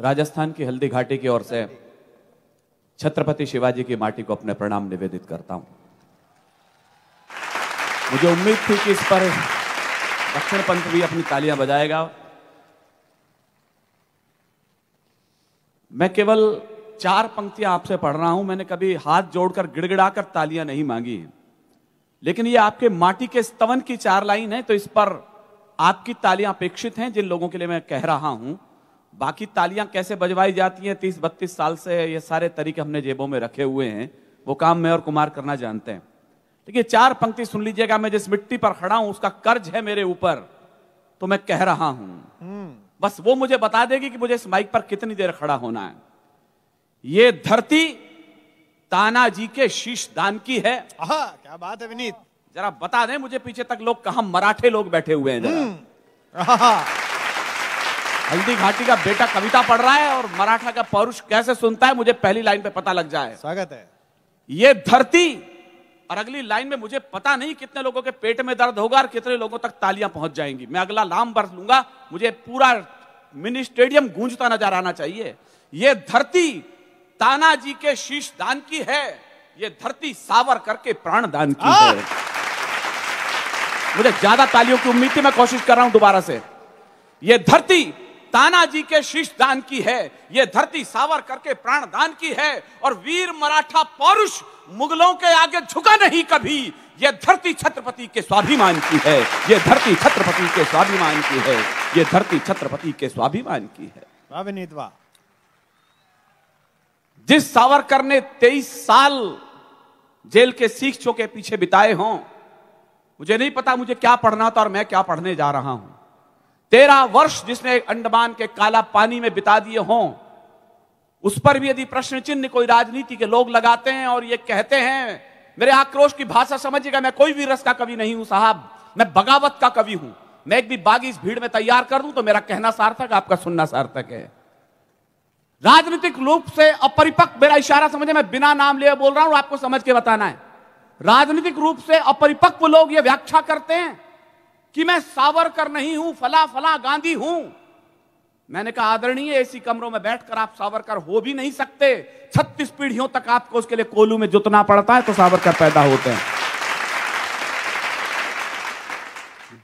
राजस्थान की हल्दी घाटी की ओर से छत्रपति शिवाजी की माटी को अपने प्रणाम निवेदित करता हूं मुझे उम्मीद थी कि इस पर दक्षिण पंथ भी अपनी तालियां बजाएगा मैं केवल चार पंक्तियां आपसे पढ़ रहा हूं मैंने कभी हाथ जोड़कर गिड़गिड़ाकर तालियां नहीं मांगी लेकिन ये आपके माटी के स्तवन की चार लाइन है तो इस पर आपकी तालियां अपेक्षित हैं जिन लोगों के लिए मैं कह रहा हूं बाकी तालियां कैसे बजवाई जाती हैं तीस बत्तीस साल से ये सारे तरीके हमने जेबों में रखे हुए हैं वो काम मैं और कुमार करना जानते हैं देखिए चार पंक्ति सुन लीजिएगा मैं जिस मिट्टी पर खड़ा हूं उसका कर्ज है मेरे ऊपर तो मैं कह रहा हूं हम्म। बस वो मुझे बता देगी कि मुझे इस माइक पर कितनी देर खड़ा होना है ये धरती तानाजी के शीश दान की है क्या बात है विनीत जरा बता दें मुझे पीछे तक लोग कहा मराठे लोग बैठे हुए हैं जरा हम्म। हल्दी घाटी का बेटा कविता पढ़ रहा है और मराठा का पौरुष कैसे सुनता है मुझे पहली लाइन पे पता लग जाए स्वागत है ये धरती और अगली लाइन में मुझे पता नहीं कितने लोगों के पेट में दर्द होगा और कितने लोगों तक तालियां पहुंच जाएंगी मैं अगला लाम बरस लूंगा मुझे पूरा मिनी स्टेडियम गूंजता नजर आना चाहिए ये धरती ताना जी के शीश दान की है ये धरती सावर करके प्राण दान की है मुझे ज्यादा तालियों की उम्मीद थी मैं कोशिश कर रहा हूं दोबारा से ये धरती तानाजी के शीश दान की है ये धरती सावर करके प्राण दान की है और वीर मराठा पौरुष मुगलों के आगे झुका नहीं कभी ये धरती छत्रपति के स्वाभिमान की है ये धरती छत्रपति के स्वाभिमान की है ये धरती छत्रपति के स्वाभिमान की है जिस सावरकर ने तेईस साल जेल के सीख के पीछे बिताए हों मुझे नहीं पता मुझे क्या पढ़ना था और मैं क्या पढ़ने जा रहा हूं तेरह वर्ष जिसने अंडमान के काला पानी में बिता दिए हों उस पर भी यदि प्रश्न चिन्ह कोई राजनीति के लोग लगाते हैं और ये कहते हैं मेरे आक्रोश की भाषा समझिएगा मैं कोई भी रस का कवि नहीं हूं साहब मैं बगावत का कवि हूं मैं एक भी बागी इस भीड़ में तैयार कर दूं तो मेरा कहना सार्थक आपका सुनना सार्थक है राजनीतिक रूप से अपरिपक्व मेरा इशारा समझे मैं बिना नाम लिए बोल रहा हूं आपको समझ के बताना है राजनीतिक रूप से अपरिपक्व लोग ये व्याख्या करते हैं कि मैं सावरकर नहीं हूं फला फला गांधी हूं मैंने कहा आदरणीय ऐसी कमरों में बैठकर आप सावरकर हो भी नहीं सकते छत्तीस पीढ़ियों तक आपको उसके लिए कोलू में जुतना पड़ता है तो सावरकर पैदा होते हैं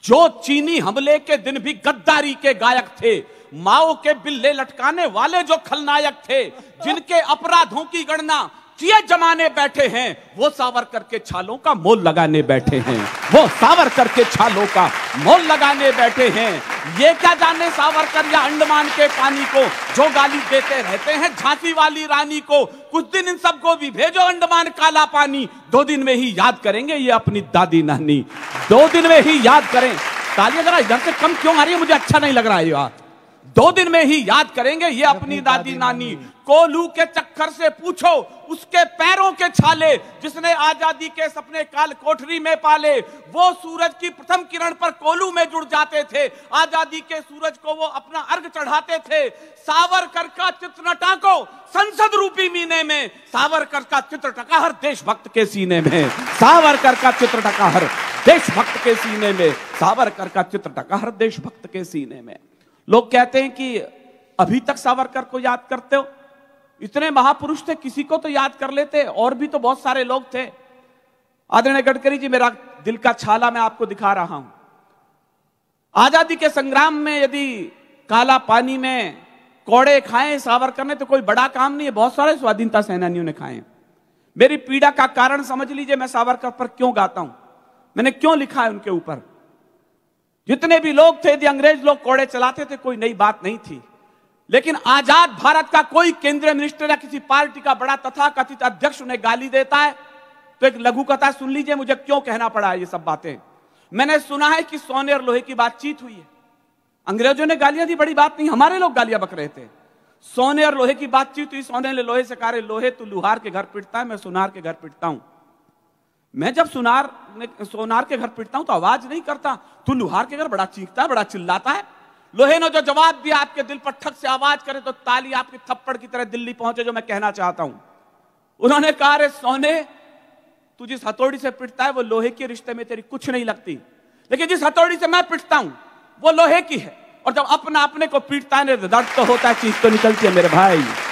जो चीनी हमले के दिन भी गद्दारी के गायक थे माओ के बिल्ले लटकाने वाले जो खलनायक थे जिनके अपराधों की गणना किए जमाने बैठे हैं वो सावरकर के छालों का मोल लगाने बैठे हैं वो सावरकर के छालों का मोल लगाने बैठे हैं ये क्या जाने सावरकर या अंडमान के पानी को जो गाली देते रहते हैं झांसी वाली रानी को कुछ दिन इन सबको भी भेजो अंडमान काला पानी दो दिन में ही याद करेंगे ये अपनी दादी नानी दो दिन में ही याद करें तालियां जरा इधर से कम क्यों आ रही है मुझे अच्छा नहीं लग रहा है ये बात दो दिन में ही याद करेंगे ये अपनी दादी नानी कोलू के चक्कर से पूछो उसके पैरों के छाले जिसने आजादी के सपने काल कोठरी में पाले वो सूरज की प्रथम किरण पर कोलू में जुड़ जाते थे आजादी के सूरज को वो अपना अर्घ चढ़ाते थे सावरकर का चित्र टाको संसद रूपी मीने में सावरकर का चित्र टका हर देशभक्त के सीने में सावरकर का चित्र टका हर देशभक्त के सीने में सावरकर का चित्र टका हर देशभक्त के सीने में लोग कहते हैं कि अभी तक सावरकर को याद करते हो इतने महापुरुष थे किसी को तो याद कर लेते और भी तो बहुत सारे लोग थे आदरणीय गडकरी जी मेरा दिल का छाला मैं आपको दिखा रहा हूं आजादी के संग्राम में यदि काला पानी में कोड़े खाए सावरकर ने तो कोई बड़ा काम नहीं है बहुत सारे स्वाधीनता सेनानियों ने खाए मेरी पीड़ा का कारण समझ लीजिए मैं सावरकर पर क्यों गाता हूं मैंने क्यों लिखा है उनके ऊपर जितने भी लोग थे यदि अंग्रेज लोग कोड़े चलाते थे कोई नई बात नहीं थी लेकिन आजाद भारत का कोई केंद्रीय मिनिस्टर या किसी पार्टी का बड़ा तथा कथित अध्यक्ष उन्हें गाली देता है तो एक लघु कथा सुन लीजिए मुझे क्यों कहना पड़ा ये सब बातें मैंने सुना है कि सोने और लोहे की बातचीत हुई है अंग्रेजों ने गालियां दी बड़ी बात नहीं हमारे लोग गालियां बक रहे थे सोने और लोहे की बातचीत हुई सोने ने लोहे से कहा लोहे तो लुहार के घर पिटता है मैं सुनार के घर पिटता हूं मैं जब सुनार सोनार के घर पीटता हूं तो आवाज नहीं करता तू लुहार के घर बड़ा चीखता है बड़ा चिल्लाता है लोहे ने जो जवाब दिया आपके दिल पर ठक से आवाज करे तो ताली आपकी थप्पड़ की तरह दिल्ली पहुंचे जो मैं कहना चाहता हूं उन्होंने कहा अरे सोने तू जिस हथौड़ी से पिटता है वो लोहे के रिश्ते में तेरी कुछ नहीं लगती लेकिन जिस हथौड़ी से मैं पिटता हूं वो लोहे की है और जब अपना अपने को पीटता है दर्द तो होता है चीज तो निकलती है मेरे भाई